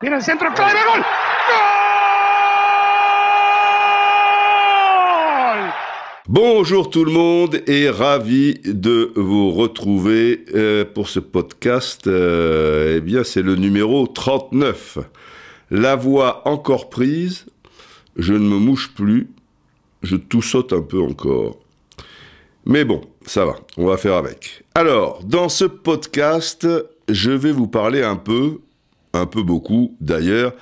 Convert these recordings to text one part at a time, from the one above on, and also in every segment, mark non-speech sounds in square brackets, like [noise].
Bonjour tout le monde et ravi de vous retrouver euh, pour ce podcast. Euh, eh bien, c'est le numéro 39. La voix encore prise, je ne me mouche plus, je tout saute un peu encore. Mais bon, ça va, on va faire avec. Alors, dans ce podcast, je vais vous parler un peu un peu beaucoup d'ailleurs,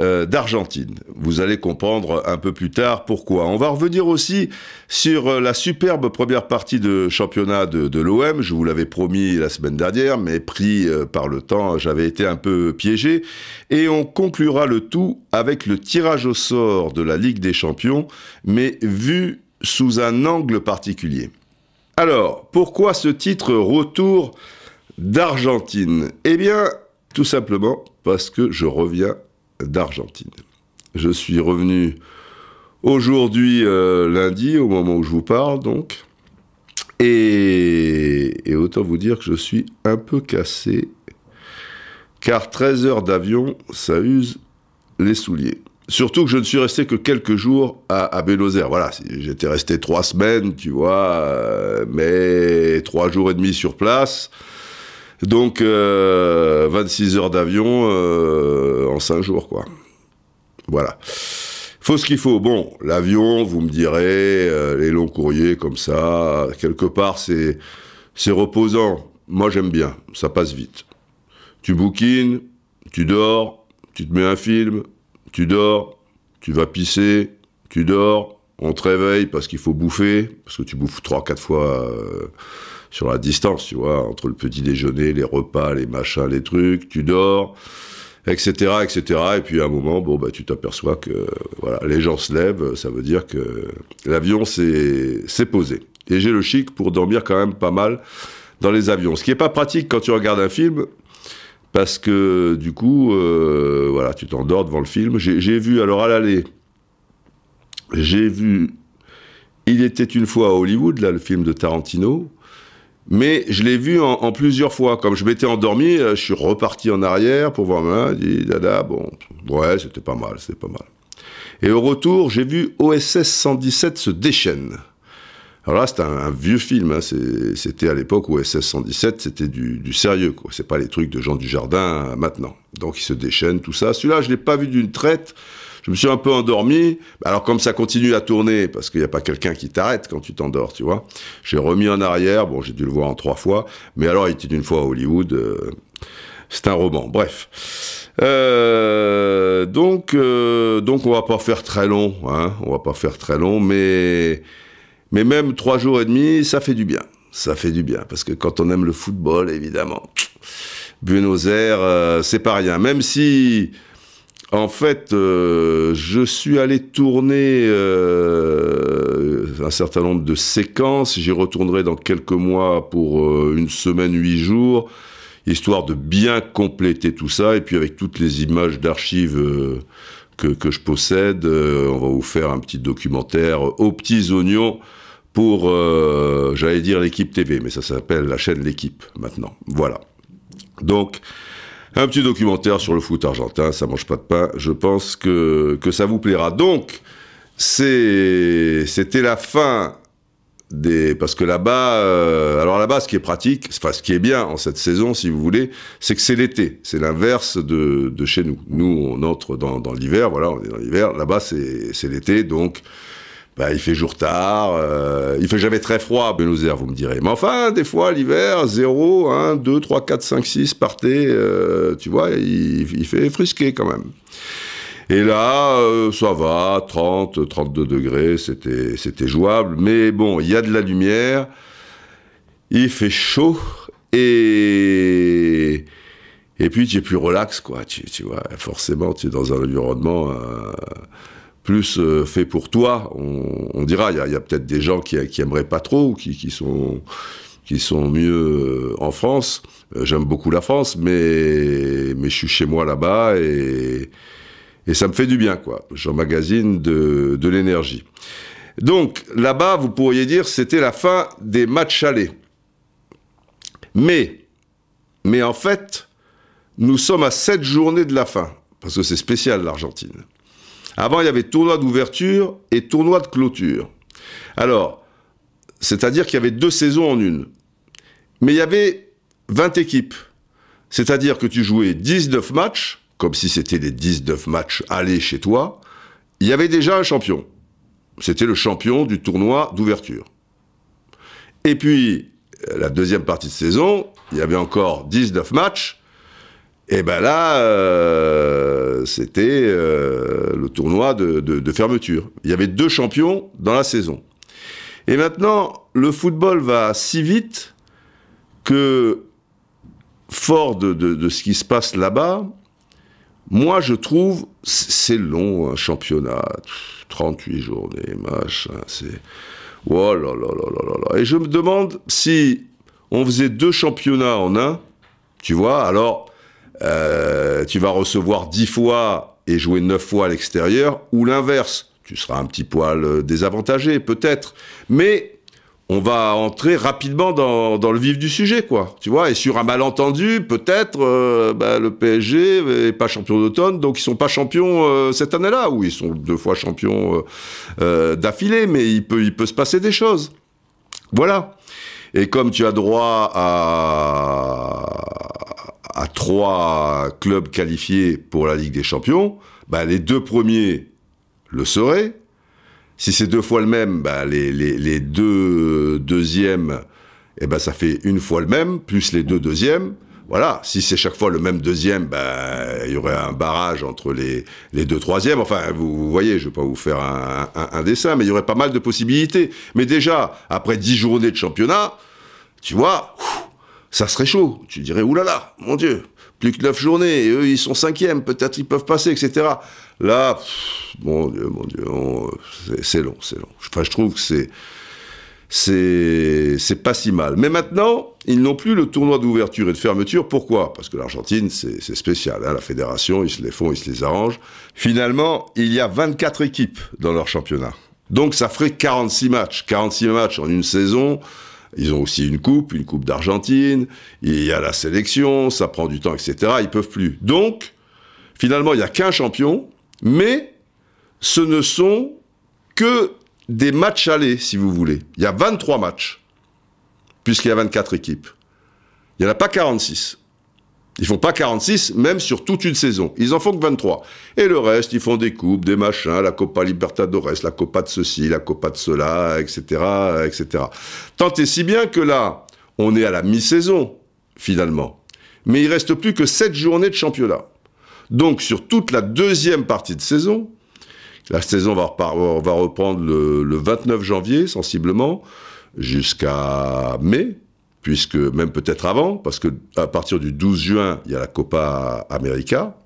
euh, d'Argentine. Vous allez comprendre un peu plus tard pourquoi. On va revenir aussi sur euh, la superbe première partie de championnat de, l'OM. Je vous l'avais promis la semaine dernière, mais pris euh, par le temps, j'avais été un peu piégé. Et on conclura le tout avec le tirage au sort de la Ligue des Champions, mais vu sous un angle particulier. Alors, pourquoi ce titre Retour d'Argentine Eh bien, tout simplement parce que je reviens d'Argentine. Je suis revenu aujourd'hui euh, lundi, au moment où je vous parle donc. Et, autant vous dire que je suis un peu cassé, car 13 heures d'avion, ça use les souliers. Surtout que je ne suis resté que quelques jours à, à Buenos Aires. Voilà, j'étais resté trois semaines, tu vois, euh, mais trois jours et demi sur place. Donc, 26 euh, heures d'avion euh, en 5 jours, quoi. Voilà. Faut ce qu'il faut. Bon, l'avion, vous me direz, euh, les longs courriers comme ça, quelque part, c'est reposant. Moi, j'aime bien. Ça passe vite. Tu bouquines, tu dors, tu te mets un film, tu dors, tu vas pisser, tu dors, on te réveille parce qu'il faut bouffer, parce que tu bouffes 3-4 fois sur la distance, tu vois, entre le petit déjeuner, les repas, les machins, les trucs, tu dors, etc., etc. Et puis à un moment, bon, bah, tu t'aperçois que voilà, les gens se lèvent, ça veut dire que l'avion s'est posé. Et j'ai le chic pour dormir quand même pas mal dans les avions. Ce qui n'est pas pratique quand tu regardes un film, parce que du coup, euh, voilà, tu t'endors devant le film. J'ai vu, alors à l'aller, j'ai vu Il était une fois à Hollywood, là, le film de Tarantino. Mais je l'ai vu en, plusieurs fois. Comme je m'étais endormi, euh, je suis reparti en arrière pour voir Dada, bon, ouais, c'était pas mal, c'était pas mal. Et au retour, j'ai vu OSS 117 se déchaîne. Alors là, c'est un, vieux film. Hein. C'était à l'époque où 117, c'était du, sérieux. quoi. C'est pas les trucs de Jean du jardin euh, maintenant. Donc il se déchaîne, tout ça. Celui-là, je l'ai pas vu d'une traite. Je me suis un peu endormi. Alors comme ça continue à tourner, parce qu'il n'y a pas quelqu'un qui t'arrête quand tu t'endors, tu vois. J'ai remis en arrière. Bon, j'ai dû le voir en trois fois. Mais alors, il était une fois à Hollywood. Euh, c'est un roman. Bref. Euh, donc, euh, donc, on va pas faire très long. Hein, on va pas faire très long, mais mais même trois jours et demi, ça fait du bien. Ça fait du bien parce que quand on aime le football, évidemment, Buenos Aires, c'est pas rien. Même si en fait, euh, je suis allé tourner euh, un certain nombre de séquences. J'y retournerai dans quelques mois pour euh, une semaine, huit jours, histoire de bien compléter tout ça. Et puis avec toutes les images d'archives que, que, je possède, on va vous faire un petit documentaire aux petits oignons pour, j'allais dire, l'équipe TV, mais ça s'appelle la chaîne L'équipe maintenant. Voilà. Donc, un petit documentaire sur le foot argentin, ça mange pas de pain. Je pense que, que ça vous plaira. Donc, c'était la fin des, parce que là-bas, euh, alors là-bas, ce qui est pratique, enfin ce qui est bien en cette saison, si vous voulez, c'est que c'est l'été. C'est l'inverse de, chez nous. Nous, on entre dans, dans l'hiver, voilà, on est dans l'hiver. Là-bas, c'est l'été, donc bah, il fait jour tard, il euh, il fait jamais très froid à Buenos Aires, vous me direz. Mais enfin, des fois, l'hiver, 0, 1, 2, 3, 4, 5, 6, partez, euh, tu vois, il, fait frisqué quand même. Et là, euh, ça va, 30, 32 degrés, c'était, jouable. Mais bon, il y a de la lumière, il fait chaud, et... Et puis, tu es plus relax, quoi, tu, tu vois. Forcément, tu es dans un environnement euh, plus euh, fait pour toi, on, dira. Il y a, peut-être des gens qui, qui aimeraient pas trop qui, sont qui sont mieux euh, en France. Euh, j'aime beaucoup la France, mais mais je suis chez moi là-bas et ça me fait du bien quoi. J'emmagasine de de l'énergie. Donc là-bas, vous pourriez dire c'était la fin des matchs allés. Mais mais en fait, nous sommes à sept journées de la fin parce que c'est spécial l'Argentine. Avant, il y avait tournoi d'ouverture et tournoi de clôture. Alors, c'est-à-dire qu'il y avait deux saisons en une. Mais il y avait 20 équipes. C'est-à-dire que tu jouais 19 matchs, comme si c'était des 19 matchs allés chez toi. Il y avait déjà un champion. C'était le champion du tournoi d'ouverture. Et puis, euh, la deuxième partie de saison, il y avait encore 19 matchs. Et ben là, euh, c'était euh, le tournoi de, fermeture. Il y avait deux champions dans la saison. Et maintenant, le football va si vite que, fort de, ce qui se passe là-bas, moi je trouve, c'est long un championnat, 38 journées, machin, c'est... Oh là là là Et je me demande si on faisait deux championnats en un, tu vois, alors euh, tu vas recevoir 10 fois et jouer 9 fois à l'extérieur, ou l'inverse. Tu seras un petit poil euh, désavantagé, peut-être. Mais on va entrer rapidement dans, dans, le vif du sujet, quoi. Tu vois, et sur un malentendu, peut-être, euh, bah, le PSG n'est pas champion d'automne, donc ils sont pas champions cette année-là, ou ils sont deux fois champions d'affilée, mais il peut, il peut se passer des choses. Voilà. Et comme tu as droit à à trois clubs qualifiés pour la Ligue des Champions, ben, les deux premiers le seraient. Si c'est deux fois le même, ben, les, deux deuxièmes, et eh ben, ça fait une fois le même, plus les deux deuxièmes. Voilà, si c'est chaque fois le même deuxième, ben, il y aurait un barrage entre les, deux troisièmes. Enfin, vous, voyez, je ne vais pas vous faire un, un, dessin, mais il y aurait pas mal de possibilités. Mais déjà, après dix journées de championnat, tu vois, ça serait chaud. Tu dirais, oulala, mon Dieu, plus que neuf journées, et eux, ils sont cinquièmes, peut-être ils peuvent passer, etc. Là, mon Dieu, mon Dieu, c'est long, c'est long. Enfin, je trouve que c'est c'est pas si mal. Mais maintenant, ils n'ont plus le tournoi d'ouverture et de fermeture. Pourquoi Parce que l'Argentine, c'est spécial. Hein. la fédération, ils se les font, ils se les arrangent. Finalement, il y a 24 équipes dans leur championnat. Donc ça ferait 46 matchs. 46 matchs en une saison, ils ont aussi une coupe, une coupe d'Argentine, il y a la sélection, ça prend du temps, etc. Ils peuvent plus. Donc, finalement, il n'y a qu'un champion, mais ce ne sont que des matchs allés, si vous voulez. Il y a 23 matchs, puisqu'il y a 24 équipes. Il n'y en a pas 46. Ils font pas 46, même sur toute une saison. Ils en font que 23. Et le reste, ils font des coupes, des machins, la Copa Libertadores, la Copa de ceci, la Copa de cela, etc., etc. Tant et si bien que là, on est à la mi-saison, finalement. Mais il reste plus que sept journées de championnat. Donc, sur toute la deuxième partie de saison, la saison va, reprendre le 29 janvier, sensiblement, jusqu'à mai, puisque même peut-être avant, parce que à partir du 12 juin, il y a la Copa América,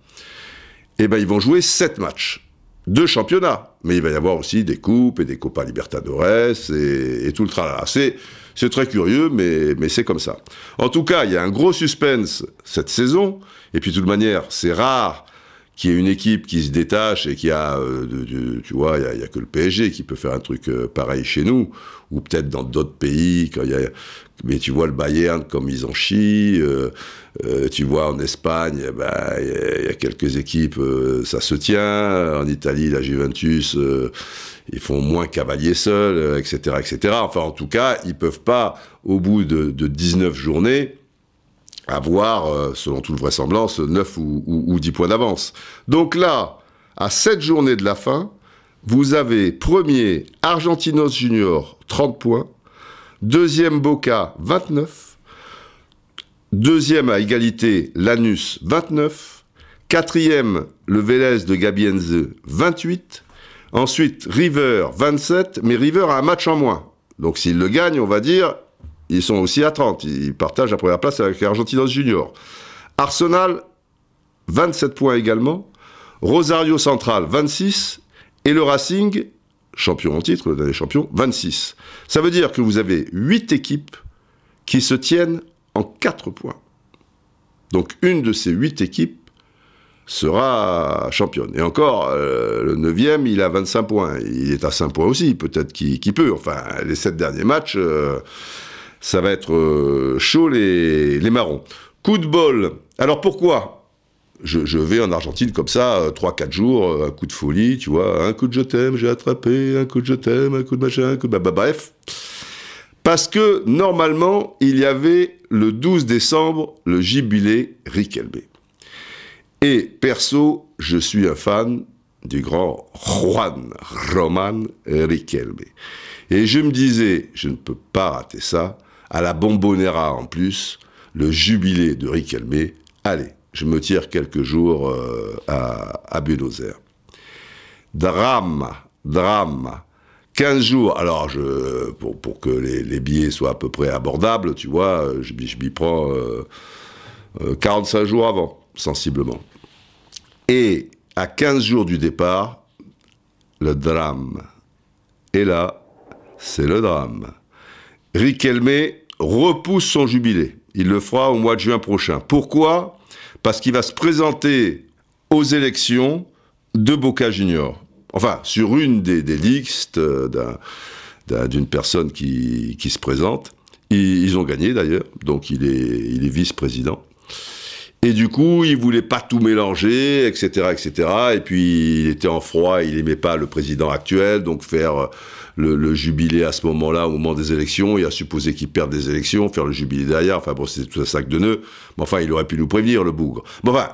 eh ben ils vont jouer sept matchs, deux championnats, mais il va y avoir aussi des coupes et des Copa Libertadores et, et tout le tralala. C'est très curieux, mais, mais c'est comme ça. En tout cas, il y a un gros suspense cette saison. Et puis, de toute manière, c'est rare qui est une équipe qui se détache et qui a, euh, tu vois, il n'y a, a, que le PSG qui peut faire un truc euh, pareil chez nous, ou peut-être dans d'autres pays. Quand y mais tu vois le Bayern comme ils en chient, euh, tu vois en Espagne, eh ben, il y, a quelques équipes, ça se tient. En Italie, la Juventus, ils font moins cavalier seul, etc., etc. Enfin, en tout cas, ils peuvent pas, au bout de, de 19 journées, avoir, euh, selon toute vraisemblance, 9 ou, 10 points d'avance. Donc là, à cette journée de la fin, vous avez premier Argentinos Junior, 30 points, deuxième Boca, 29, deuxième à égalité Lanus, 29, quatrième le Vélez de Gabienze, 28, ensuite River, 27, mais River a un match en moins. Donc s'il le gagne, on va dire, ils sont aussi à 30. Ils partagent la première place avec Argentinos Junior. Arsenal, 27 points également. Rosario Central, 26. Et le Racing, champion en titre, le dernier champion, 26. Ça veut dire que vous avez 8 équipes qui se tiennent en 4 points. Donc une de ces 8 équipes sera championne. Et encore, euh, le 9e, il a 25 points. Il est à 5 points aussi, peut-être qu'il peut. Enfin, les 7 derniers matchs, euh, ça va être euh, chaud les, les marrons. Coup de bol. Alors pourquoi je, vais en Argentine comme ça, 3-4 euh, jours, euh, un coup de folie, tu vois, un coup de je t'aime, j'ai attrapé, un coup de je t'aime, un coup de machin, un coup de... Bah, bref. Parce que normalement, il y avait le 12 décembre le jubilé e Riquelme. Et perso, je suis un fan du grand Juan Roman Riquelme. Et je me disais, je ne peux pas rater ça, à la Bombonera en plus, le jubilé de Riquelme. Allez, je me tire quelques jours euh, à, Buenos Aires. Drame, drame. 15 jours, alors pour, que les, billets soient à peu près abordables, tu vois, je, m'y prends 45 euh, euh, jours avant, sensiblement. Et à 15 jours du départ, le drame. Et là, c'est le drame. Riquelme repousse son jubilé. Il le fera au mois de juin prochain. Pourquoi Parce qu'il va se présenter aux élections de Boca Junior. Enfin, sur une des, listes euh, d'une personne qui, se présente. Ils, ont gagné d'ailleurs, donc il est, il est vice-président. Et du coup, il voulait pas tout mélanger, etc., etc. Et puis, il était en froid, il aimait pas le président actuel, donc faire le, jubilé à ce moment-là, au moment des élections, il a supposé qu'il perde des élections, faire le jubilé derrière. Enfin bon, c'est tout un sac de nœuds. Mais enfin, il aurait pu nous prévenir, le bougre. Bon, enfin,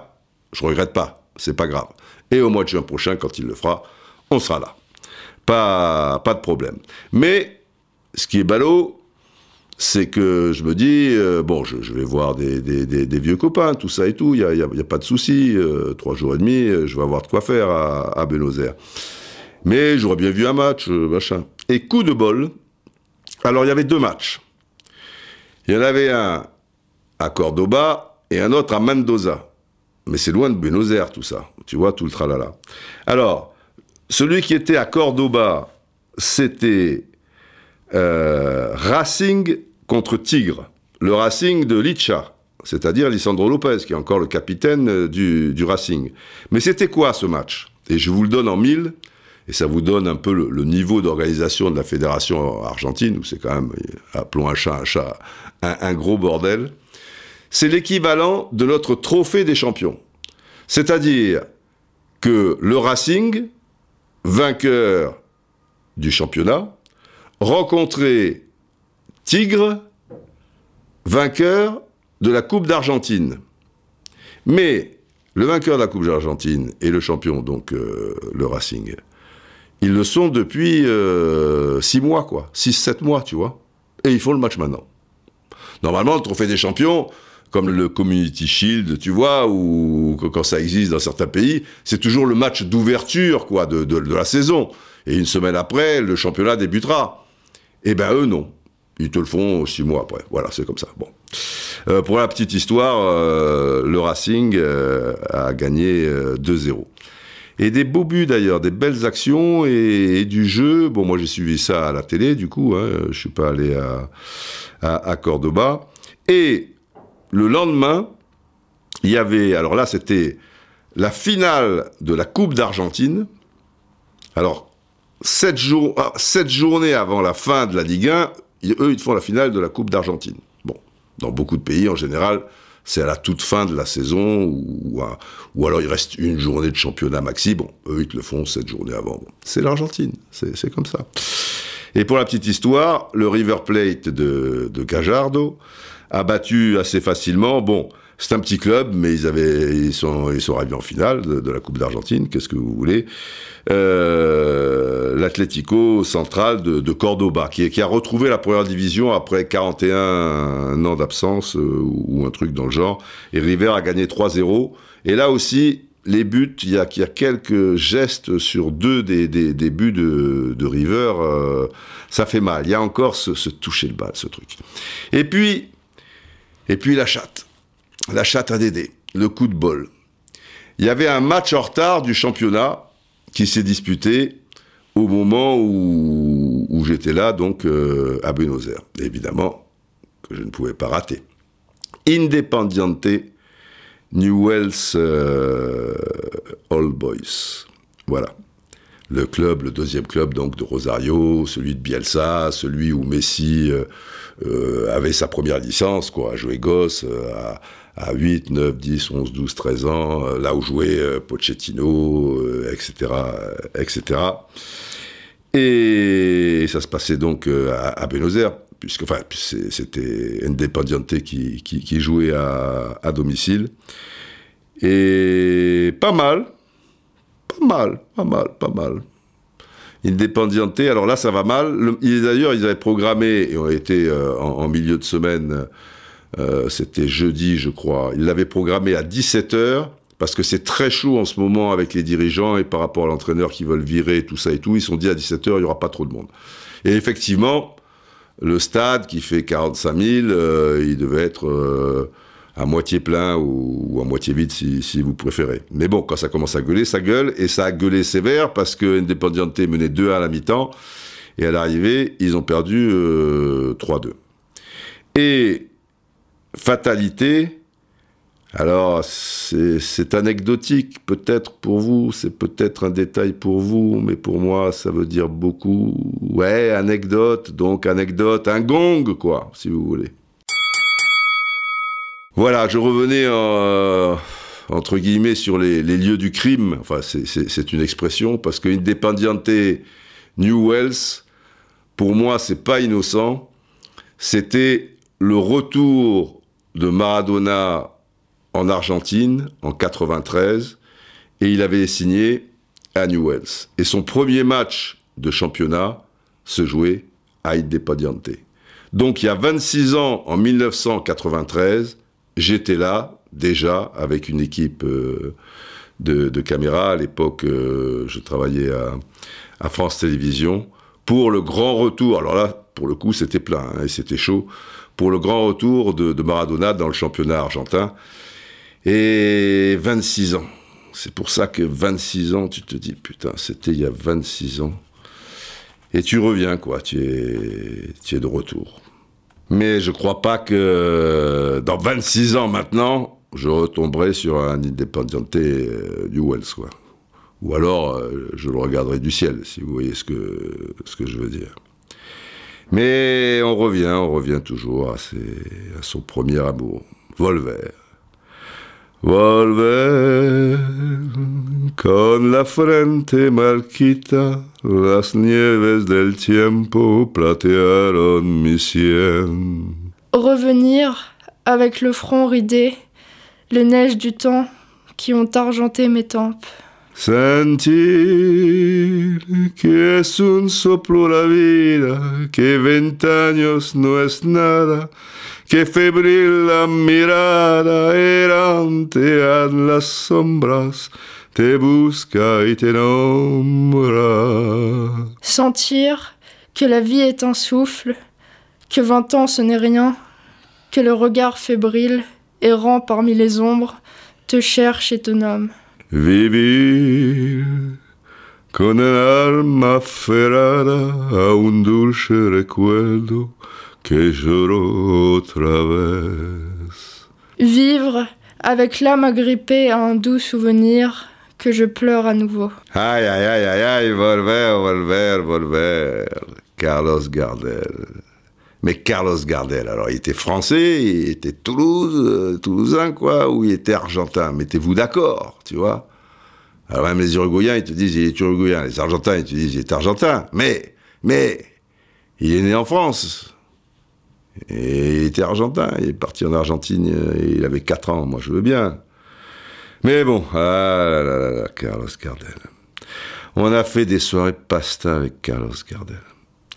je regrette pas. C'est pas grave. Et au mois de juin prochain, quand il le fera, on sera là. Pas, pas de problème. Mais ce qui est ballot, c'est que je me dis, euh, bon, je, vais voir des, vieux copains, tout ça et tout, il n'y a, pas de souci, euh, trois jours et demi, euh, je vais avoir de quoi faire à, à Buenos Aires. Mais j'aurais bien vu un match, euh, machin. Et coup de bol, alors il y avait deux matchs. Il y en avait un à Cordoba et un autre à Mendoza. Mais c'est loin de Buenos Aires tout ça, tu vois, tout le tralala. Alors, celui qui était à Cordoba, c'était euh, Racing contre Tigre, le Racing de Licha, c'est-à-dire Lisandro Lopez, qui est encore le capitaine euh, du Racing. Mais c'était quoi ce match Et je vous le donne en mille, et ça vous donne un peu le, niveau d'organisation de la fédération argentine, où c'est quand même, euh, appelons un chat un chat, un, gros bordel. C'est l'équivalent de notre trophée des champions. C'est-à-dire que le Racing, vainqueur du championnat, rencontrait Tigre, vainqueur de la Coupe d'Argentine. Mais le vainqueur de la Coupe d'Argentine et le champion, donc euh, le Racing. Ils le sont depuis 6 euh, mois, quoi. 6-7 mois, tu vois. Et ils font le match maintenant. Normalement, le trophée des champions, comme le Community Shield, tu vois, ou quand ça existe dans certains pays, c'est toujours le match d'ouverture, quoi, de, la saison. Et une semaine après, le championnat débutera. Eh ben eux, non. Ils te le font six mois après. Voilà, c'est comme ça. Bon. Euh, pour la petite histoire, euh, le Racing a gagné 2-0. Et des beaux buts d'ailleurs, des belles actions et, du jeu. Bon, moi j'ai suivi ça à la télé, du coup, je hein. je suis pas allé à, Cordoba. Et le lendemain, il y avait, alors là c'était la finale de la Coupe d'Argentine. Alors, sept, jours, ah, sept journées avant la fin de la Ligue 1, eux, ils font la finale de la Coupe d'Argentine. Bon, dans beaucoup de pays, en général, c'est à la toute fin de la saison, ou, ou, alors il reste une journée de championnat maxi. Bon, eux, ils te le font cette journée avant. c'est l'Argentine, c'est comme ça. Et pour la petite histoire, le River Plate de, de Gajardo a battu assez facilement. Bon, c'est un petit club, mais ils avaient, ils sont, ils sont arrivés en finale de, la Coupe d'Argentine. Qu'est-ce que vous voulez euh, L'Atlético Central de, Cordoba, qui, qui, a retrouvé la première division après 41 ans d'absence euh, ou un truc dans le genre. Et River a gagné 3-0. Et là aussi, les buts, il y a, y a, quelques gestes sur deux des, des, buts de, de River, euh, ça fait mal. Il y a encore ce, ce toucher de balle, ce truc. Et puis, et puis la chatte la chatte à Dédé, le coup de bol. Il y avait un match en retard du championnat qui s'est disputé au moment où, j'étais là, donc euh, à Buenos Aires. Évidemment que je ne pouvais pas rater. Independiente Newell's old euh, All Boys. Voilà. Le club, le deuxième club donc de Rosario, celui de Bielsa, celui où Messi euh, avait sa première licence, quoi, à jouer gosse, à à 8, 9, 10, 11, 12, 13 ans, euh, là où jouait euh, Pochettino, etc., euh, etc. Et ça se passait donc à, Buenos Aires, puisque enfin, c'était Independiente qui, qui, jouait à, domicile. Et pas mal, pas mal, pas mal, pas mal. Independiente, alors là ça va mal. D'ailleurs, ils avaient programmé, et ont été en milieu de semaine, euh, c'était jeudi, je crois. Il l'avait programmé à 17h parce que c'est très chaud en ce moment avec les dirigeants et par rapport à l'entraîneur qui veulent virer, tout ça et tout. Ils sont dit à 17h, il n'y aura pas trop de monde. Et effectivement, le stade qui fait 45 000, euh, il devait être euh, à moitié plein ou, à moitié vide si, vous préférez. Mais bon, quand ça commence à gueuler, ça gueule et ça a gueulé sévère parce que Independiente menait 2 à la mi-temps et à l'arrivée, ils ont perdu 3-2. Et fatalité, alors c'est anecdotique peut-être pour vous, c'est peut-être un détail pour vous, mais pour moi ça veut dire beaucoup. Ouais, anecdote, donc anecdote, un gong quoi, si vous voulez. Voilà, je revenais euh, entre guillemets sur les, lieux du crime, enfin c'est une expression, parce que Independiente New Wells, pour moi c'est pas innocent, c'était le retour de Maradona en Argentine en 93 et il avait signé à Newell's. Et son premier match de championnat se jouait à Independiente. Donc il y a 26 ans, en 1993, j'étais là déjà avec une équipe euh, de, de, caméra. À l'époque, euh, je travaillais à, France Télévisions pour le grand retour. Alors là, pour le coup, c'était plein hein, et c'était chaud pour le grand retour de, Maradona dans le championnat argentin. Et 26 ans. C'est pour ça que 26 ans, tu te dis, putain, c'était il y a 26 ans. Et tu reviens, quoi, tu es, es de retour. Mais je crois pas que dans 26 ans maintenant, je retomberai sur un Independiente euh, du Wells quoi. Ou alors, euh, je le regarderai du ciel, si vous voyez ce que, ce que je veux dire. Mais on revient, on revient toujours à, son premier amour, Volver. Volver con la frente malquita las nieves del tiempo platearon misien. Revenir avec le front ridé, les neiges du temps qui ont argenté mes tempes. Sentir que es un soplo la vida, que 20 ans no es nada, que febril la mirada errante a las sombras te busca y te nombra. Sentir que la vie est un souffle, que 20 ans ce n'est rien, que le regard fébrile, errant parmi les ombres, te cherche et te nomme vivir Vivre avec l'âme agrippée à un doux souvenir que je pleure à nouveau. aïe, aïe, aïe, aïe, volver, volver, volver, Carlos Gardel. Mais Carlos Gardel, alors il était français, il était Toulouse, euh, toulousain quoi, ou il était argentin. Mettez-vous d'accord, tu vois. Alors même les Uruguayens, ils te disent il est uruguayen, les Argentins, ils te disent il est argentin. Mais, mais, il est né en France. Et il était argentin, il est parti en Argentine, euh, il avait 4 ans, moi je veux bien. Mais bon, ah là là là, Carlos Gardel. On a fait des soirées pasta avec Carlos Gardel.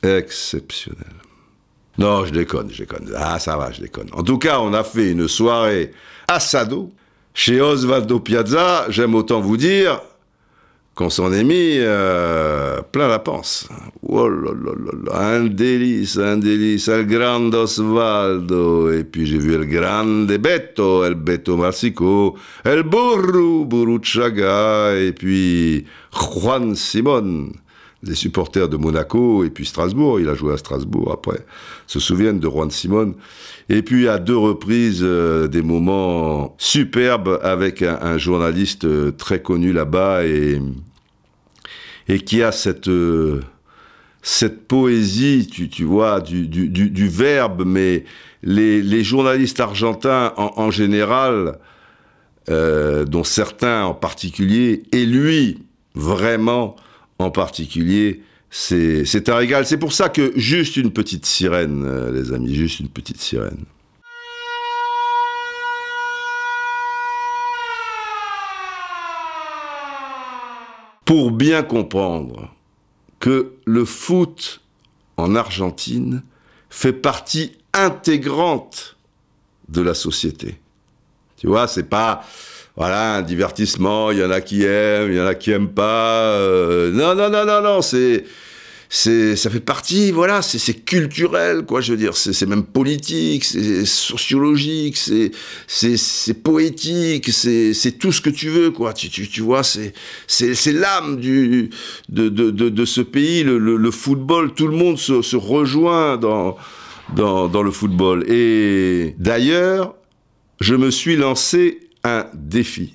Exceptionnel. Non, je déconne, je déconne. Ah, ça va, je déconne. En tout cas, on a fait une soirée à chez Osvaldo Piazza. J'aime autant vous dire qu'on s'en est mis euh, plein la panse. Oh là là un délice, un délice, El Grande Osvaldo, et puis j'ai vu El Grande Beto, El Beto Marsico, El Burru, Burruchaga, et puis Juan Simon les supporters de Monaco et puis Strasbourg, il a joué à Strasbourg après, se souviennent de Juan Simon. Et puis à deux reprises, euh, des moments superbes avec un, journaliste euh, très connu là-bas et, et qui a cette, euh, cette poésie, tu, vois, du, du, verbe, mais les, les journalistes argentins en, en général, dont certains en particulier, et lui, vraiment, en particulier, c'est un régal. C'est pour ça que juste une petite sirène, euh, les amis, juste une petite sirène. Pour bien comprendre que le foot en Argentine fait partie intégrante de la société. Tu vois, c'est pas voilà, un divertissement, il y en a qui aiment, il y en a qui aiment pas. Euh, non, non, non, non, non, c'est ça fait partie, voilà, c'est culturel, quoi, je veux dire, c'est même politique, c'est sociologique, c'est c'est, poétique, c'est tout ce que tu veux, quoi, tu, tu, tu vois, c'est c'est, l'âme de, de, de, de, ce pays, le, le, le, football, tout le monde se, se rejoint dans, dans, dans le football. Et d'ailleurs, je me suis lancé un défi.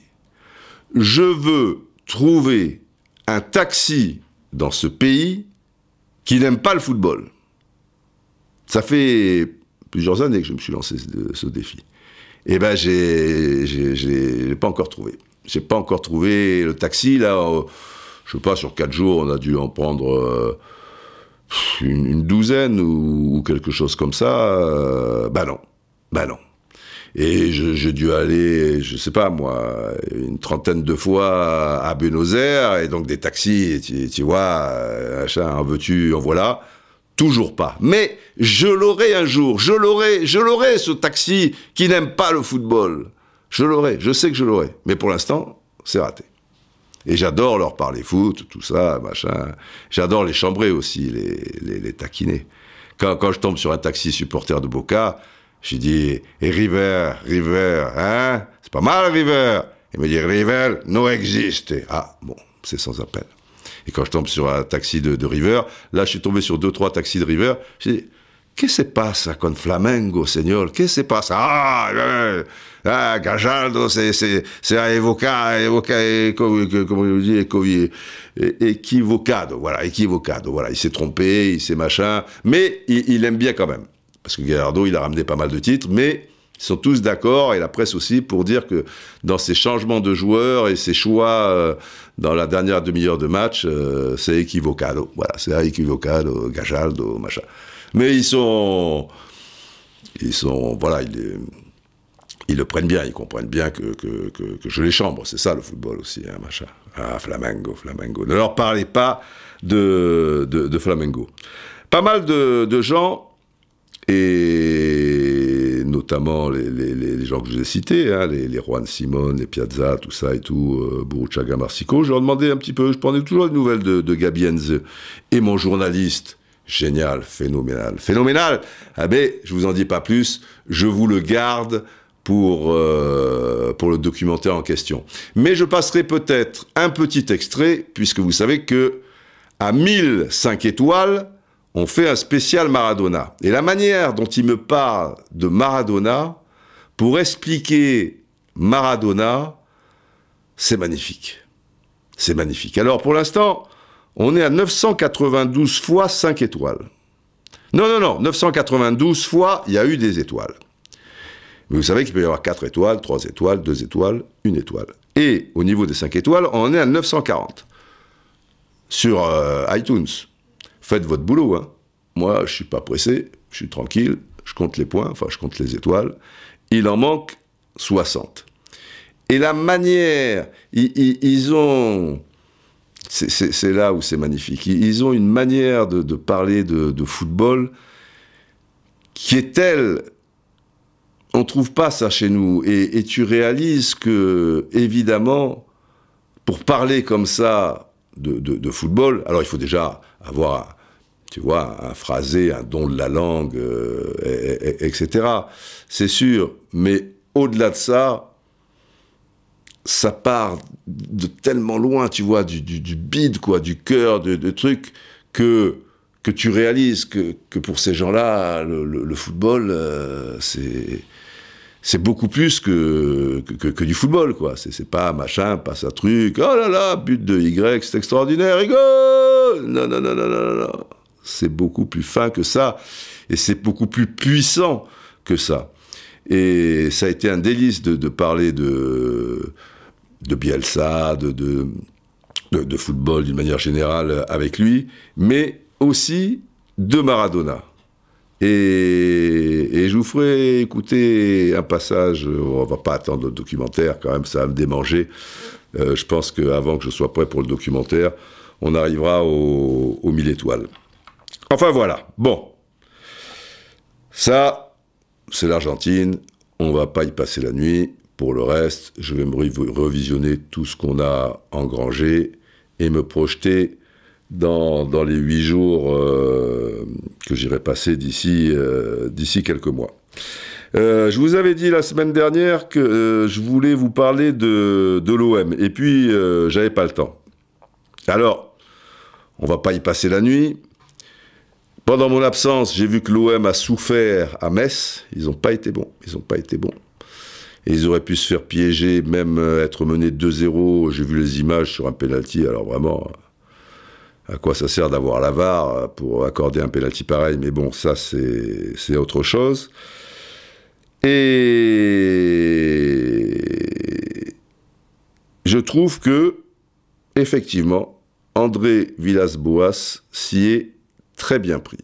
Je veux trouver un taxi dans ce pays qui n'aime pas le football. Ça fait plusieurs années que je me suis lancé ce, défi. Et eh ben, je n'ai pas encore trouvé. J'ai pas encore trouvé le taxi. Là, euh, je sais pas, sur quatre jours, on a dû en prendre. Euh, une, douzaine ou, quelque chose comme ça, euh, ben non, ben non. Et j'ai dû aller, je sais pas moi, une trentaine de fois à Buenos Aires, et donc des taxis, tu, vois, un euh, veux-tu, en voilà. Toujours pas. Mais je l'aurai un jour, je l'aurai, je l'aurai ce taxi qui n'aime pas le football. Je l'aurai, je sais que je l'aurai. Mais pour l'instant, c'est raté. Et j'adore leur parler foot, tout ça, machin. J'adore les chambrer aussi, les, taquiner. Quand, quand je tombe sur un taxi supporter de Boca, j'ai dit, et River, River, hein C'est pas mal, River Il me dit, River, no existe. Ah, bon, c'est sans appel. Et quand je tombe sur un taxi de, River, là, je suis tombé sur deux, trois taxis de River. J'ai dit, qu'est-ce qui se passe con Flamengo, señor Qu'est-ce qui se passe Ah, euh, ah c'est un evoca, evoca, comment je dis, équivocado, voilà, équivocado, voilà. Il s'est trompé, il s'est machin, mais il aime bien quand même parce que Gallardo, il a ramené pas mal de titres, mais ils sont tous d'accord, et la presse aussi, pour dire que dans ces changements de joueurs et ces choix euh, dans la dernière demi-heure de match, euh, c'est équivocado. Voilà, c'est équivocado, Gajaldo, machin. Mais ils sont. Ils sont. Voilà, ils, ils le prennent bien, ils comprennent bien que, que, je les chambre. C'est ça le football aussi, hein, machin. Ah, Flamengo, Flamengo. Ne leur parlez pas de, de, Flamengo. Pas mal de, de gens et notamment les, gens que je vous ai cités, hein, les, Juan Simon, les Piazza, tout ça et tout, euh, Buruchaga Marsico, je leur demandais un petit peu, je prenais toujours des nouvelles de, de Gabienze. Et mon journaliste, génial, phénoménal, phénoménal Ah ben, je vous en dis pas plus, je vous le garde pour, euh, pour le documentaire en question. Mais je passerai peut-être un petit extrait, puisque vous savez que à 1005 étoiles, on fait un spécial Maradona. Et la manière dont il me parle de Maradona, pour expliquer Maradona, c'est magnifique. C'est magnifique. Alors pour l'instant, on est à 992 fois 5 étoiles. Non, non, non, 992 fois, il y a eu des étoiles. Mais vous savez qu'il peut y avoir 4 étoiles, 3 étoiles, 2 étoiles, 1 étoile. Et au niveau des 5 étoiles, on en est à 940 sur euh, iTunes faites votre boulot. Hein. Moi, je suis pas pressé, je suis tranquille, je compte les points, enfin je compte les étoiles. Il en manque 60. Et la manière, ils, ont... C'est là où c'est magnifique. Ils ont une manière de, parler de, football qui est telle... On trouve pas ça chez nous. Et, tu réalises que, évidemment, pour parler comme ça de, de, football, alors il faut déjà avoir tu vois, un phrasé, un don de la langue, euh, etc. C'est sûr, mais au-delà de ça, ça part de tellement loin, tu vois, du, du, du bide, quoi, du cœur, de, de, trucs, que, que tu réalises que, que pour ces gens-là, le, football, euh, c'est c'est beaucoup plus que, que, que, du football, quoi. C'est pas machin, pas ça, truc, oh là là, but de Y, c'est extraordinaire, et go Non, non, non, non, non, non. C'est beaucoup plus fin que ça, et c'est beaucoup plus puissant que ça. Et ça a été un délice de, parler de, de Bielsa, de, de, de football d'une manière générale avec lui, mais aussi de Maradona. Et, et, je vous ferai écouter un passage, on va pas attendre le documentaire quand même, ça va me démanger. Euh, je pense qu'avant que je sois prêt pour le documentaire, on arrivera aux au 1000 étoiles. Enfin voilà, bon. Ça, c'est l'Argentine, on va pas y passer la nuit. Pour le reste, je vais me revisionner tout ce qu'on a engrangé et me projeter dans, les huit jours euh, que j'irai passer d'ici euh, quelques mois. Euh, je vous avais dit la semaine dernière que je voulais vous parler de, de l'OM et puis j'avais pas le temps. Alors, on va pas y passer la nuit. Pendant mon absence, j'ai vu que l'OM a souffert à Metz. Ils n'ont pas été bons. Ils n'ont pas été bons. ils auraient pu se faire piéger, même euh, être menés 2-0. J'ai vu les images sur un penalty. Alors vraiment, à quoi ça sert d'avoir la VAR euh, pour accorder un penalty pareil Mais bon, ça c'est autre chose. Et je trouve que effectivement, André Villas-Boas s'y est très bien pris.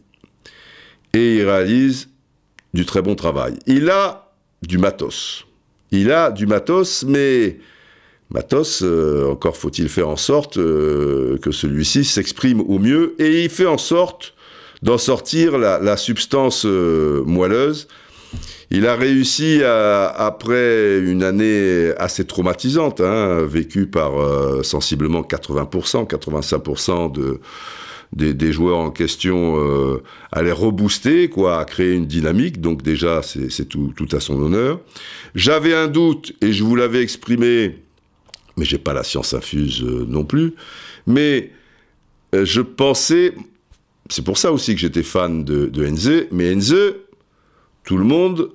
Et il réalise du très bon travail. Il a du matos. Il a du matos, mais matos, euh, encore faut-il faire en sorte euh, que celui-ci s'exprime au mieux, et il fait en sorte d'en sortir la, substance euh, moelleuse. Il a réussi, à, après une année assez traumatisante, hein, vécue par sensiblement 80%, 85% de, des, joueurs en question euh, allaient à rebooster, quoi, à créer une dynamique. Donc déjà, c'est tout, à son honneur. J'avais un doute et je vous l'avais exprimé, mais j'ai pas la science infuse euh, non plus. Mais euh, je pensais, c'est pour ça aussi que j'étais fan de, de Enze, mais NZ tout le monde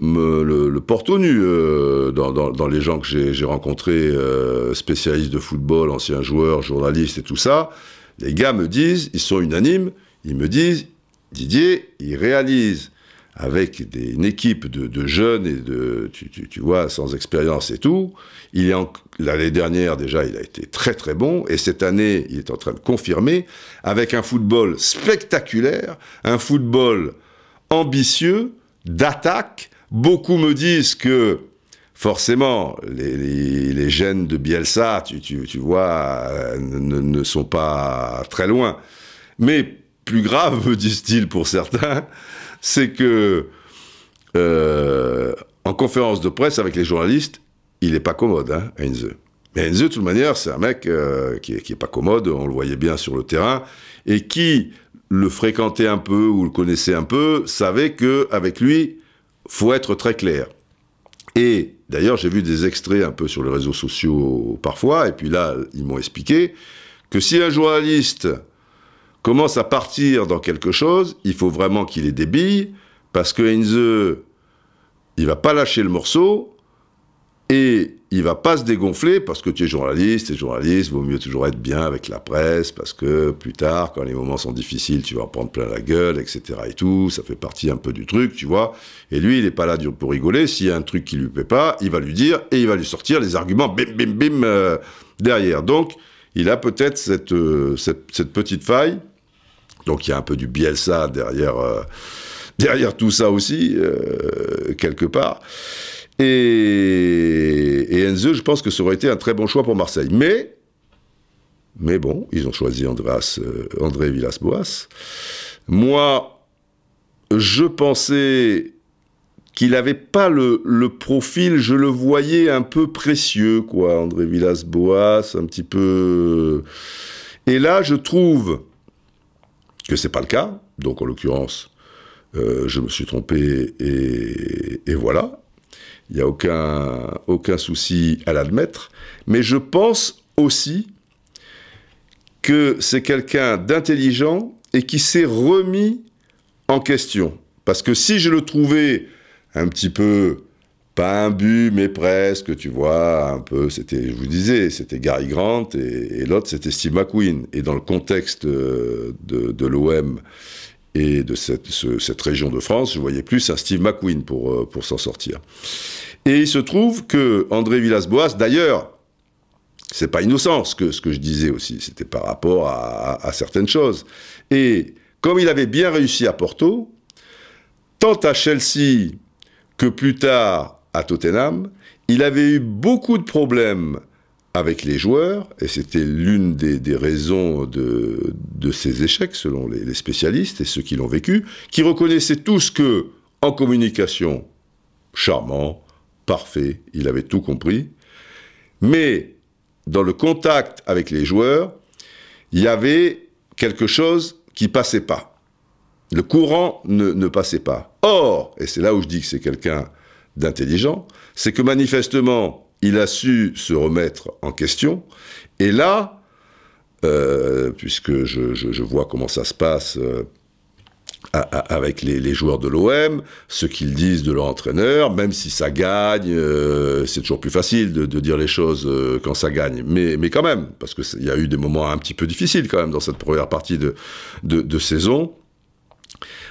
me, le, porte au nu dans, les gens que j'ai rencontrés, spécialistes de football, anciens joueurs, journalistes et tout ça. Les gars me disent, ils sont unanimes, ils me disent, Didier, il réalise avec des, une équipe de, jeunes et de, tu, vois, sans expérience et tout. Il l'année dernière déjà, il a été très très bon et cette année, il est en train de confirmer avec un football spectaculaire, un football ambitieux, d'attaque. Beaucoup me disent que forcément, les, gènes de Bielsa, tu, vois, euh, ne, sont pas très loin. Mais plus grave, me [laughs] disent-ils pour certains, c'est que euh, en conférence de presse avec les journalistes, il n'est pas commode, hein, Heinze. Mais Heinze, de toute manière, c'est un mec euh, qui n'est est pas commode, on le voyait bien sur le terrain, et qui le fréquentait un peu ou le connaissait un peu, savait que avec lui, faut être très clair. Et D'ailleurs, j'ai vu des extraits un peu sur les réseaux sociaux parfois, et puis là, ils m'ont expliqué que si un journaliste commence à partir dans quelque chose, il faut vraiment qu'il ait débile, parce que il e, il va pas lâcher le morceau, et il va pas se dégonfler parce que tu es journaliste, et es journaliste, vaut mieux toujours être bien avec la presse parce que plus tard, quand les moments sont difficiles, tu vas prendre plein la gueule, etc. et tout. Ça fait partie un peu du truc, tu vois. Et lui, il est pas là pour rigoler. S'il y a un truc qui lui plaît pas, il va lui dire et il va lui sortir les arguments, bim, bim, bim, euh, derrière. Donc, il a peut-être euh, cette, petite faille. Donc, il y a un peu du Bielsa derrière, euh, derrière tout ça aussi, quelque part. Et, et Enzo, je pense que ça aurait été un très bon choix pour Marseille. Mais, mais bon, ils ont choisi Andreas, euh, André Villas-Boas. Moi, je pensais qu'il n'avait pas le, profil, je le voyais un peu précieux, quoi. André Villas-Boas, un petit peu. Euh. Et là, je trouve que c'est pas le cas. Donc, en l'occurrence, euh, je me suis trompé et voilà. Il n'y a aucun, souci à l'admettre. Mais je pense aussi que c'est quelqu'un d'intelligent et qui s'est remis en question. Parce que si je le trouvais un petit peu, pas imbu, mais presque, tu vois, un peu, c'était, je vous disais, c'était Gary Grant et, l'autre c'était Steve McQueen. Et dans le contexte euh, de, de l'OM et de cette, cette, région de France, je voyais plus un Steve McQueen pour, euh, pour s'en sortir. Et il se trouve que André Villas-Boas, d'ailleurs, c'est pas innocent ce que, ce que je disais aussi, c'était par rapport à, certaines choses. Et comme il avait bien réussi à Porto, tant à Chelsea que plus tard à Tottenham, il avait eu beaucoup de problèmes avec les joueurs, et c'était l'une des, raisons de, de, ces échecs, selon les, spécialistes et ceux qui l'ont vécu, qui reconnaissaient tous que, en communication, charmant, parfait, il avait tout compris, mais dans le contact avec les joueurs, il y avait quelque chose qui passait pas. Le courant ne, ne passait pas. Or, et c'est là où je dis que c'est quelqu'un d'intelligent, c'est que manifestement, il a su se remettre en question. Et là, euh, puisque je, je, vois comment ça se passe euh, avec les, les, joueurs de l'OM, ce qu'ils disent de leur entraîneur, même si ça gagne, euh, c'est toujours plus facile de, de dire les choses quand ça gagne, mais, mais quand même, parce qu'il y a eu des moments un petit peu difficiles quand même dans cette première partie de, de saison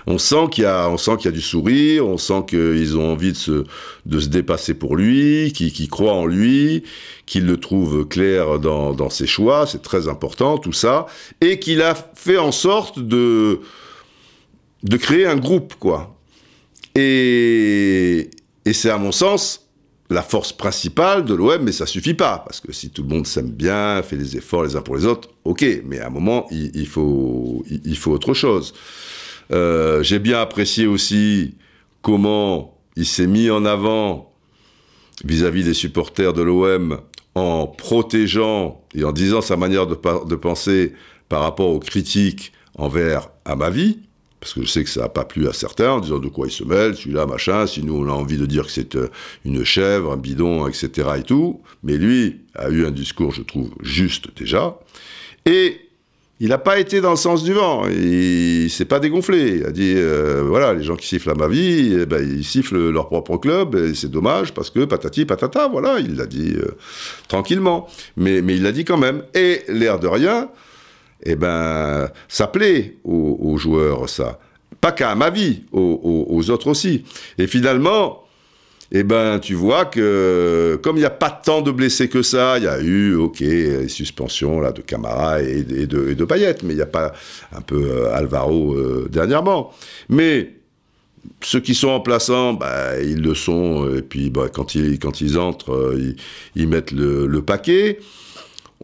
on sent qu'il y a, on sent qu'il y du sourire, on sent qu'ils ont envie de se, de se dépasser pour lui, qu'ils croit croient en lui, qu'ils le trouve clair dans, ses choix, c'est très important tout ça, et qu'il a fait en sorte de, de créer un groupe quoi. Et, c'est à mon sens la force principale de l'OM, mais ça suffit pas, parce que si tout le monde s'aime bien, fait des efforts les uns pour les autres, ok, mais à un moment, il, faut, il, faut autre chose. Euh, j'ai bien apprécié aussi comment il s'est mis en avant vis-à-vis des supporters de l'OM en protégeant et en disant sa manière de, de penser par rapport aux critiques envers ma vie parce que je sais que ça n'a pas plu à certains, en disant de quoi il se mêle, celui-là, machin, si nous on a envie de dire que c'est euh, une chèvre, un bidon, etc. et tout, mais lui a eu un discours, je trouve, juste déjà, et il n'a pas été dans le sens du vent. Il, s'est pas dégonflé. Il a dit euh, voilà, les gens qui sifflent à ma vie, eh ben, ils sifflent leur propre club. Et c'est dommage parce que patati patata. Voilà, il l'a dit euh, tranquillement. Mais, mais il l'a dit quand même. Et l'air de rien, eh ben, ça plaît aux, joueurs, ça. Pas qu'à ma vie, aux autres aussi. Et finalement, eh ben, tu vois que comme il n'y a pas tant de blessés que ça, il y a eu, ok, les suspensions là, de Camara et, de, et mais il n'y a pas un peu euh, Alvaro euh, dernièrement. Mais ceux qui sont en plaçant, bah, ils le sont, et puis bah, quand, ils, quand ils entrent, euh, ils, mettent le paquet.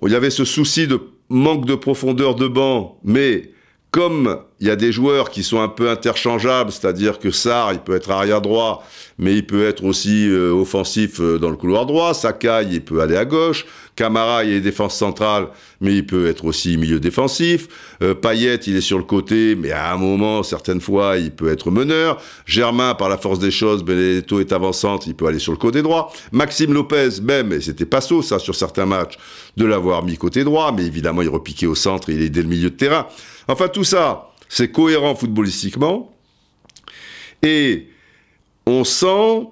Il y avait ce souci de manque de profondeur de banc, mais comme il y a des joueurs qui sont un peu interchangeables, c'est-à-dire que Sarr, il peut être arrière droit, mais il peut être aussi euh, offensif euh, dans le couloir droit. Sakai, il peut aller à gauche. Camara, il est défense centrale, mais il peut être aussi milieu défensif. paillette euh, Payet, il est sur le côté, mais à un moment, certaines fois, il peut être meneur. Germain, par la force des choses, Benedetto est avançante, il peut aller sur le côté droit. Maxime Lopez, même, et c'était pas saut, ça, sur certains matchs, de l'avoir mis côté droit, mais évidemment, il repiquait au centre, il est dès le milieu de terrain. Enfin, tout ça, c'est cohérent footballistiquement. Et on sent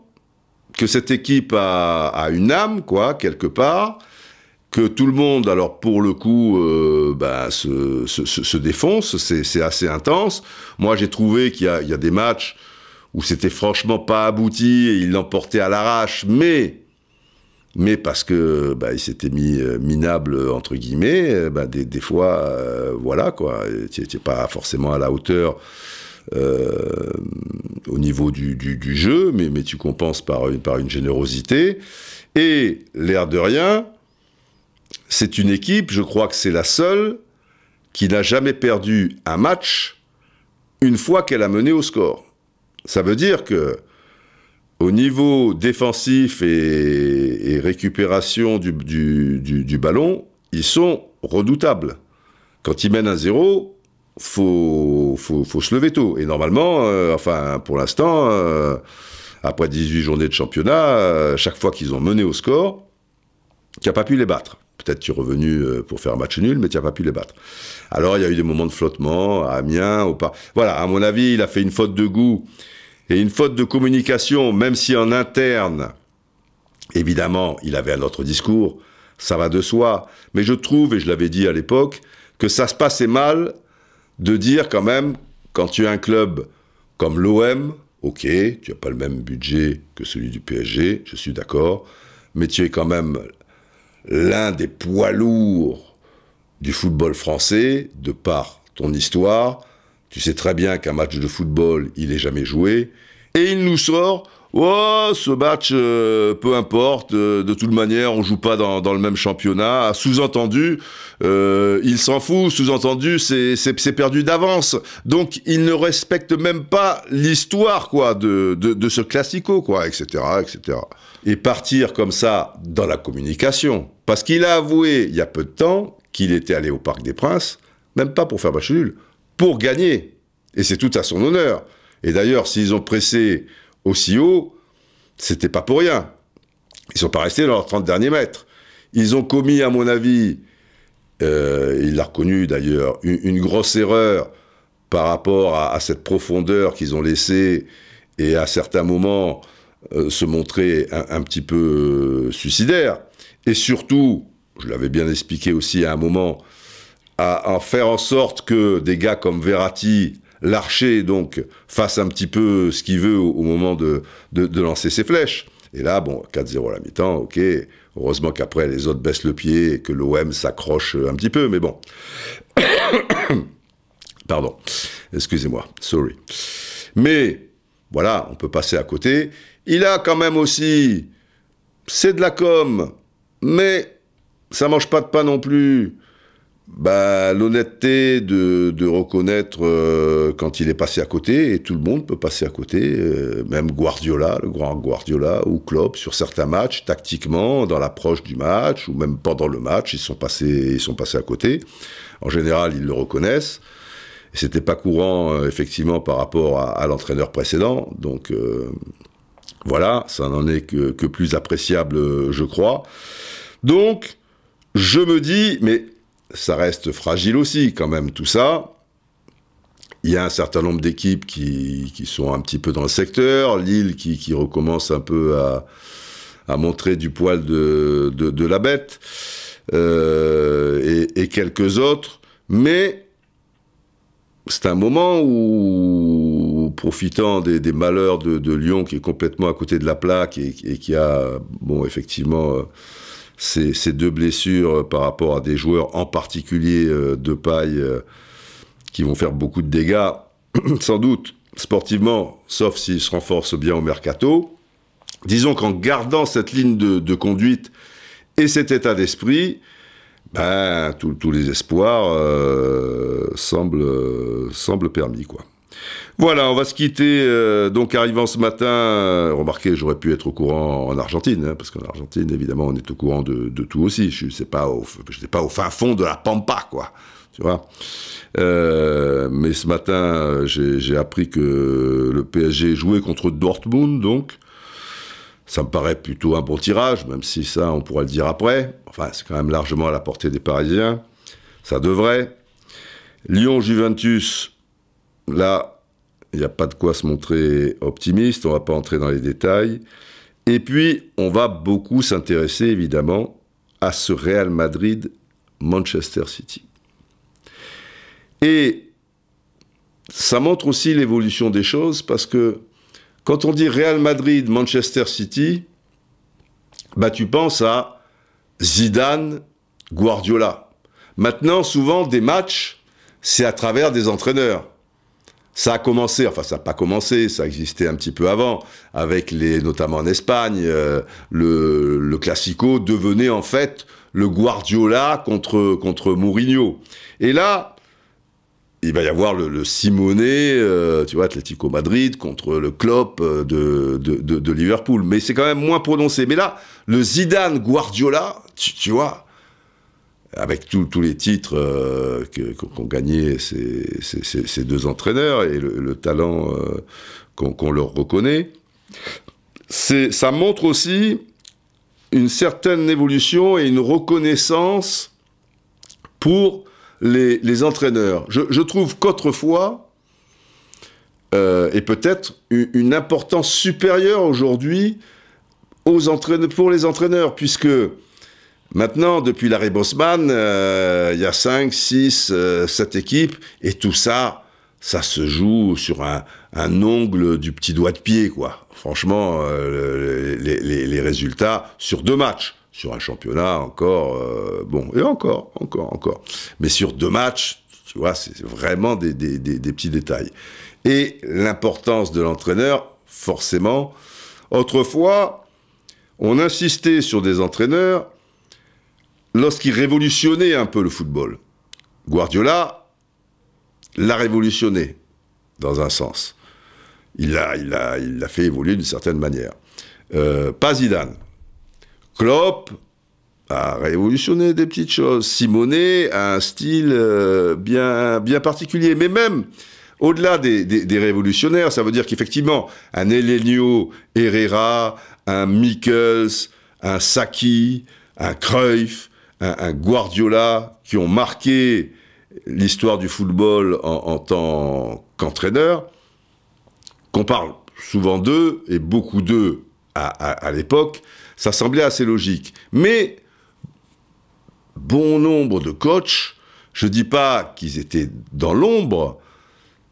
que cette équipe a, une âme, quoi, quelque part, que tout le monde, alors pour le coup, euh, ben, se, se, défonce, c'est assez intense. Moi, j'ai trouvé qu'il y, a des matchs où c'était franchement pas abouti et ils l'emportaient à l'arrache, mais mais parce que bah, il s'était mis euh, minable entre guillemets, euh, bah, des, fois, euh, voilà quoi, tu n'étais pas forcément à la hauteur au niveau du, jeu, mais, tu compenses par une générosité. Et l'air de rien, c'est une équipe, je crois que c'est la seule qui n'a jamais perdu un match une fois qu'elle a mené au score. Ça veut dire que au niveau défensif et, récupération du, ballon, ils sont redoutables. Quand ils mènent à zéro, faut, faut, faut se lever tôt. Et normalement, euh, enfin, pour l'instant, euh, après 18 journées de championnat, euh, chaque fois qu'ils ont mené au score, tu n'as pas pu les battre. Peut-être tu es revenu pour faire un match nul, mais tu n'as pas pu les battre. Alors, il y a eu des moments de flottement à Amiens, ou pas. Voilà, à mon avis, il a fait une faute de goût et une faute de communication, même si en interne, évidemment, il avait un autre discours, ça va de soi. Mais je trouve, et je l'avais dit à l'époque, que ça se passait mal de dire quand même, quand tu as un club comme l'OM, ok, tu n'as pas le même budget que celui du PSG, je suis d'accord, mais tu es quand même l'un des poids lourds du football français, de par ton histoire, tu sais très bien qu'un match de football, il n'est jamais joué. Et il nous sort Oh, ce match, euh, peu importe, euh, de toute manière, on joue pas dans, le même championnat. Ah, sous-entendu, euh, il s'en fout, sous-entendu, c'est perdu d'avance. Donc, il ne respecte même pas l'histoire, quoi, de, ce classico, quoi, etc., etc. Et partir comme ça dans la communication. Parce qu'il a avoué, il y a peu de temps, qu'il était allé au Parc des Princes, même pas pour faire match pour gagner. Et c'est tout à son honneur. Et d'ailleurs, s'ils ont pressé aussi haut, c'était pas pour rien. Ils sont pas restés dans leurs 30 derniers mètres. Ils ont commis, à mon avis, euh, il l'a reconnu d'ailleurs, une, grosse erreur par rapport à, cette profondeur qu'ils ont laissée et à certains moments euh, se montrer un, petit peu euh, suicidaire. Et surtout, je l'avais bien expliqué aussi à un moment, à, en faire en sorte que des gars comme Verratti, Larcher, donc, fasse un petit peu ce qu'il veut au, moment de, de, lancer ses flèches. Et là, bon, 4-0 à la mi-temps, ok. Heureusement qu'après, les autres baissent le pied et que l'OM s'accroche un petit peu, mais bon. [coughs] Pardon. Excusez-moi. Sorry. Mais, voilà, on peut passer à côté. Il a quand même aussi. C'est de la com, mais ça mange pas de pain non plus. Bah, l'honnêteté de, reconnaître euh, quand il est passé à côté, et tout le monde peut passer à côté, euh, même Guardiola, le grand Guardiola, ou Klopp, sur certains matchs, tactiquement, dans l'approche du match, ou même pendant le match, ils sont passés, ils sont passés à côté. En général, ils le reconnaissent. Et c'était pas courant, euh, effectivement, par rapport à, l'entraîneur précédent. Donc, voilà, ça n'en est que plus appréciable, je crois. Donc, je me dis, mais ça reste fragile aussi quand même tout ça. Il y a un certain nombre d'équipes qui, qui, sont un petit peu dans le secteur. Lille qui, qui recommence un peu à, à, montrer du poil de, de, la bête. Euh, et, quelques autres. Mais c'est un moment où, profitant des, malheurs de, Lyon qui est complètement à côté de la plaque et, qui a, bon, effectivement... Euh, ces, deux blessures euh, par rapport à des joueurs, en particulier euh, de paille, euh, qui vont faire beaucoup de dégâts, [clears throat] sans doute, sportivement, sauf s'ils se renforcent bien au mercato. Disons qu'en gardant cette ligne de, conduite et cet état d'esprit, ben, tous les espoirs semblent, semblent permis, quoi. Voilà, on va se quitter. Euh, donc, arrivant ce matin, euh, remarquez, j'aurais pu être au courant en Argentine, hein, parce qu'en Argentine, évidemment, on est au courant de, tout aussi. Je n'étais pas, au, pas au fin fond de la pampa, quoi. Tu vois euh, mais ce matin, j'ai appris que le PSG jouait contre Dortmund, donc ça me paraît plutôt un bon tirage, même si ça, on pourra le dire après. Enfin, c'est quand même largement à la portée des Parisiens. Ça devrait. Lyon-Juventus, là, il n'y a pas de quoi se montrer optimiste, on ne va pas entrer dans les détails. Et puis, on va beaucoup s'intéresser évidemment à ce Real Madrid-Manchester City. Et ça montre aussi l'évolution des choses parce que quand on dit Real Madrid-Manchester City, bah, tu penses à Zidane, Guardiola. Maintenant, souvent, des matchs, c'est à travers des entraîneurs. Ça a commencé, enfin ça n'a pas commencé, ça existait un petit peu avant, avec les, notamment en Espagne, euh, le, le Classico devenait en fait le Guardiola contre, contre Mourinho. Et là, il va y avoir le, Simonet, euh, tu vois, Atlético Madrid contre le Klopp euh, de, de, de, Liverpool. Mais c'est quand même moins prononcé. Mais là, le Zidane Guardiola, tu vois, avec tous les titres euh, qu'ont gagnés ces, deux entraîneurs et le, talent euh, qu'on leur reconnaît, ça montre aussi une certaine évolution et une reconnaissance pour les, entraîneurs. Je, trouve qu'autrefois, euh, et peut-être une, importance supérieure aujourd'hui aux pour les entraîneurs, puisque Maintenant, depuis l'arrêt Bosman, euh, il y a 5, 6, 7 équipes, et tout ça, ça se joue sur un, ongle du petit doigt de pied, quoi. Franchement, euh, les, résultats sur deux matchs. Sur un championnat, encore, euh, bon, et encore, encore, encore. Mais sur deux matchs, tu vois, c'est vraiment des petits détails. Et l'importance de l'entraîneur, forcément. Autrefois, on insistait sur des entraîneurs lorsqu'il révolutionnait un peu le football. Guardiola l'a révolutionné, dans un sens. Il l'a il il fait évoluer d'une certaine manière. Euh, pas Klopp a révolutionné des petites choses. Simonet a un style euh, bien, bien particulier. Mais même au-delà des, révolutionnaires, ça veut dire qu'effectivement, un Elenio Herrera, un Mikkels, un Saki, un Cruyff, un, Guardiola qui ont marqué l'histoire du football en, tant qu'entraîneur, qu'on parle souvent d'eux, et beaucoup d'eux à, l'époque, ça semblait assez logique. Mais bon nombre de coachs, je ne dis pas qu'ils étaient dans l'ombre,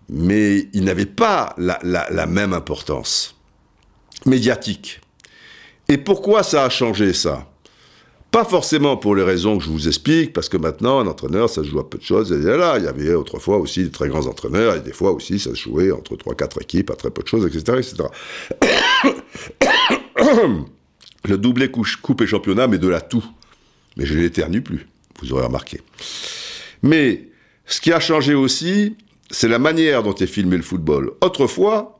mais ils n'avaient pas la, même importance médiatique. Et pourquoi ça a changé ça pas forcément pour les raisons que je vous explique, parce que maintenant, un entraîneur, ça se joue à peu de choses. Et là, il y avait autrefois aussi de très grands entraîneurs, et des fois aussi, ça se jouait entre 3-4 équipes à très peu de choses, etc. etc. [coughs] le doublé coupe et championnat, mais de la toux. Mais je l'éternue plus, vous aurez remarqué. Mais ce qui a changé aussi, c'est la manière dont est filmé le football. Autrefois,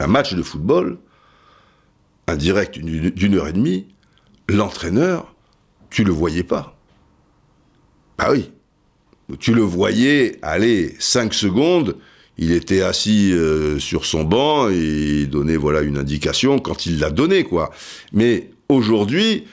un match de football, un direct d'une heure et demie, l'entraîneur, tu le voyais pas. Bah oui. Tu le voyais, allez, 5 secondes, il était assis euh, sur son banc et il donnait voilà une indication quand il l'a donné. quoi. Mais aujourd'hui,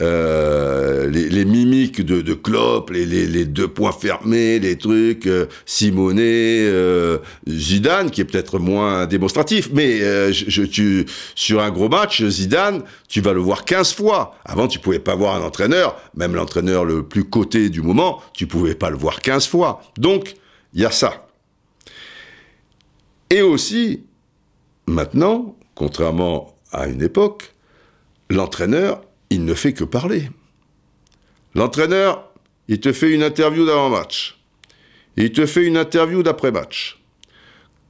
euh, les, mimiques de, de Klopp, les, deux points fermés, les trucs, euh, Simonet, euh, Zidane, qui est peut-être moins démonstratif, mais sur un gros match, Zidane, tu vas le voir 15 fois. Avant, tu pouvais pas voir un entraîneur, même l'entraîneur le plus coté du moment, tu pouvais pas le voir 15 fois. Donc, il y a ça. Et aussi, maintenant, contrairement à une époque, l'entraîneur il ne fait que parler. L'entraîneur, il te fait une interview d'avant-match. Il te fait une interview d'après-match.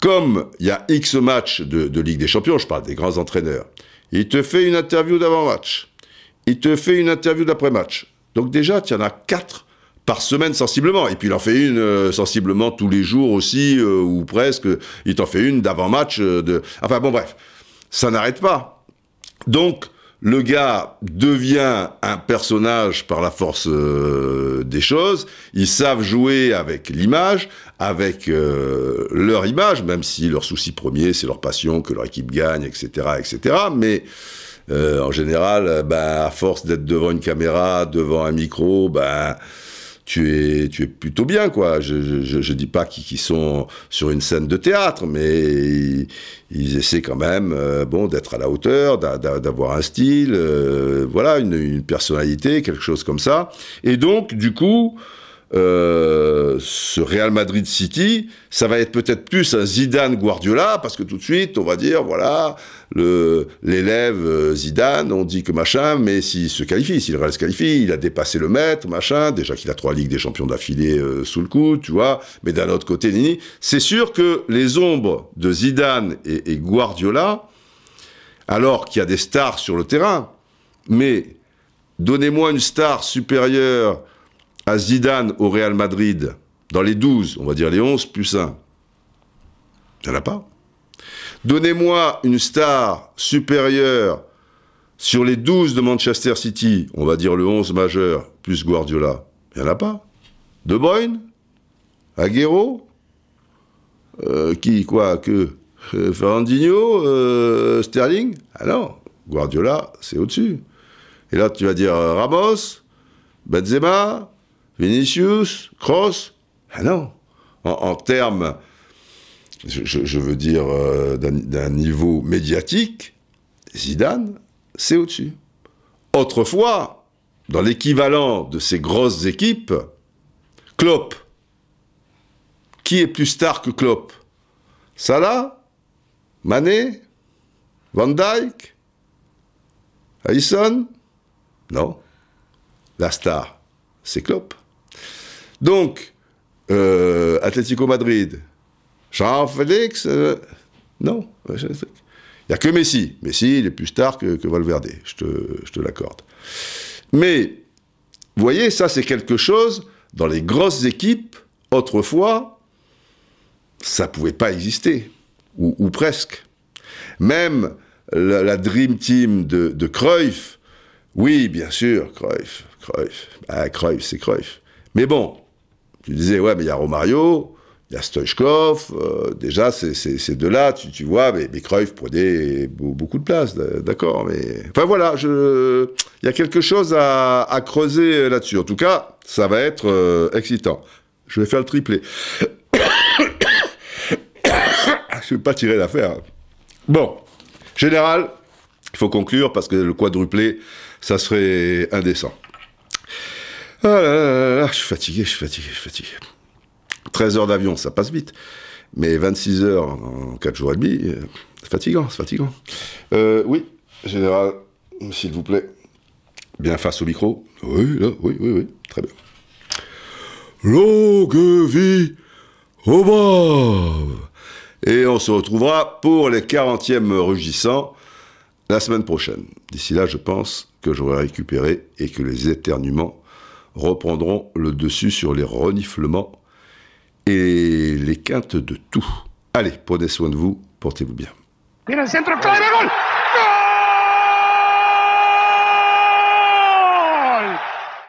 Comme il y a X matchs de, Ligue des Champions, je parle des grands entraîneurs, il te fait une interview d'avant-match. Il te fait une interview d'après-match. Donc déjà, tu en as quatre par semaine sensiblement. Et puis il en fait une euh, sensiblement tous les jours aussi, euh, ou presque. Il t'en fait une d'avant-match. Euh, enfin bon, bref, ça n'arrête pas. Donc, le gars devient un personnage par la force euh, des choses. Ils savent jouer avec l'image, avec euh, leur image, même si leur souci premier, c'est leur passion, que leur équipe gagne, etc., etc. Mais euh, en général, ben, à force d'être devant une caméra, devant un micro, ben tu es, tu es plutôt bien, quoi. Je ne je, je dis pas qu'ils sont sur une scène de théâtre, mais ils, essaient quand même euh, bon, d'être à la hauteur, d'avoir un style, euh, voilà, une, personnalité, quelque chose comme ça. Et donc, du coup, euh, ce Real Madrid City, ça va être peut-être plus un Zidane Guardiola, parce que tout de suite, on va dire, voilà, l'élève euh, Zidane, on dit que machin, mais s'il se qualifie, s'il reste se qualifie, il a dépassé le maître, machin, déjà qu'il a trois Ligues des Champions d'affilée euh, sous le coup, tu vois, mais d'un autre côté, Nini, c'est sûr que les ombres de Zidane et Guardiola, alors qu'il y a des stars sur le terrain, mais donnez-moi une star supérieure à Zidane au Real Madrid, dans les 12, on va dire les 11 plus 1, il n'y en a pas. Donnez-moi une star supérieure sur les 12 de Manchester City, on va dire le 11 majeur, plus Guardiola. Il n'y en a pas. De Bruyne Aguero euh, Qui Quoi Que euh, euh, Sterling Alors, ah Guardiola, c'est au-dessus. Et là, tu vas dire Ramos, Benzema, Vinicius, Cross Ah non. En, termes, je, veux dire, euh, d'un niveau médiatique, Zidane, c'est au-dessus. Autrefois, dans l'équivalent de ces grosses équipes, Klopp. Qui est plus star que Klopp Salah Mané Van Dyke Allison Non. La star, c'est Klopp. Donc, euh, Atlético Madrid, jean Félix, euh, non. Il n'y a que Messi. Messi, il est plus star que, Valverde, je te, l'accorde. Mais, vous voyez, ça c'est quelque chose, dans les grosses équipes, autrefois, ça ne pouvait pas exister, ou, presque. Même la, Dream Team de, de Cruyff, oui, bien sûr, Cruyff, Cruyff, ah, Cruyff, c'est Cruyff. Mais bon, tu disais, ouais, mais il y a Romario, il y a Stoichkov, euh, déjà, ces deux-là, tu, vois, mais, mais prenait beaucoup de place, d'accord, mais... Enfin, voilà, je... il y a quelque chose à, creuser là-dessus. En tout cas, ça va être euh, excitant. Je vais faire le triplé. [coughs] je ne vais pas tirer l'affaire. Bon, général, il faut conclure parce que le quadruplé, ça serait indécent. Ah là là je suis fatigué, je suis fatigué, je suis fatigué. 13 heures d'avion, ça passe vite. Mais 26 heures en 4 jours et demi, euh, c'est fatigant, c'est fatigant. Euh, oui, général, s'il vous plaît, bien face au micro. Oui, là, oui, oui, oui, très bien. Longue vie au bord Et on se retrouvera pour les 40e rugissants la semaine prochaine. D'ici là, je pense que j'aurai récupéré et que les éternuements reprendront le dessus sur les reniflements et les quintes de tout. Allez, prenez soin de vous, portez-vous bien.